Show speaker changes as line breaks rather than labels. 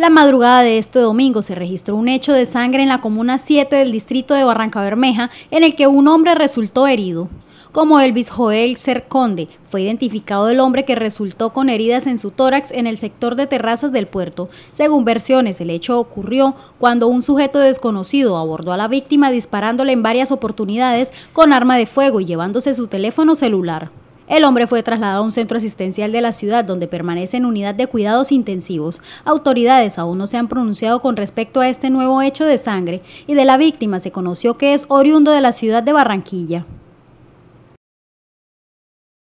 La madrugada de este domingo se registró un hecho de sangre en la comuna 7 del distrito de Barranca Bermeja, en el que un hombre resultó herido. Como Elvis Joel Cerconde, fue identificado el hombre que resultó con heridas en su tórax en el sector de terrazas del puerto. Según versiones, el hecho ocurrió cuando un sujeto desconocido abordó a la víctima disparándole en varias oportunidades con arma de fuego y llevándose su teléfono celular. El hombre fue trasladado a un centro asistencial de la ciudad donde permanece en unidad de cuidados intensivos. Autoridades aún no se han pronunciado con respecto a este nuevo hecho de sangre y de la víctima se conoció que es oriundo de la ciudad de Barranquilla.